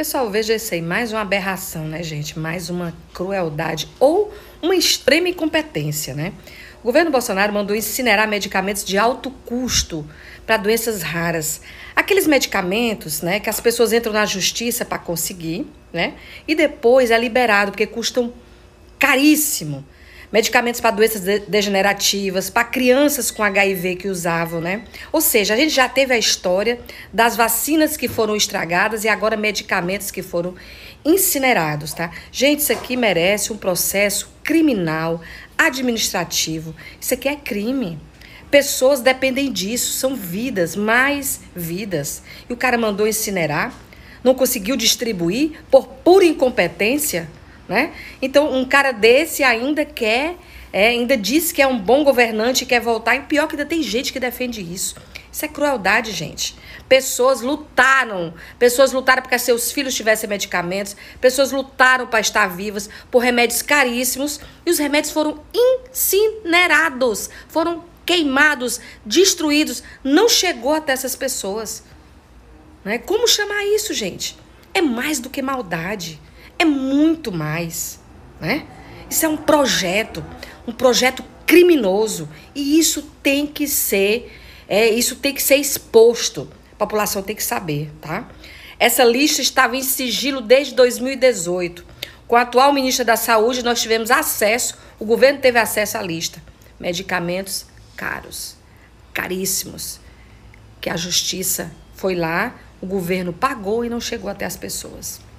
Pessoal, veja isso aí, mais uma aberração, né, gente? Mais uma crueldade ou uma extrema incompetência, né? O governo Bolsonaro mandou incinerar medicamentos de alto custo para doenças raras. Aqueles medicamentos, né, que as pessoas entram na justiça para conseguir, né? E depois é liberado porque custam caríssimo medicamentos para doenças de degenerativas, para crianças com HIV que usavam, né? Ou seja, a gente já teve a história das vacinas que foram estragadas e agora medicamentos que foram incinerados, tá? Gente, isso aqui merece um processo criminal, administrativo. Isso aqui é crime. Pessoas dependem disso, são vidas, mais vidas. E o cara mandou incinerar, não conseguiu distribuir por pura incompetência. Né? Então, um cara desse ainda quer, é, ainda diz que é um bom governante, quer voltar, e pior que ainda tem gente que defende isso. Isso é crueldade, gente. Pessoas lutaram, pessoas lutaram para que seus filhos tivessem medicamentos, pessoas lutaram para estar vivas por remédios caríssimos, e os remédios foram incinerados, foram queimados, destruídos, não chegou até essas pessoas. Né? Como chamar isso, gente? É mais do que maldade é muito mais, né? Isso é um projeto, um projeto criminoso e isso tem que ser, é, isso tem que ser exposto. A população tem que saber, tá? Essa lista estava em sigilo desde 2018. Com a atual ministra da Saúde, nós tivemos acesso, o governo teve acesso à lista. Medicamentos caros, caríssimos, que a justiça foi lá, o governo pagou e não chegou até as pessoas.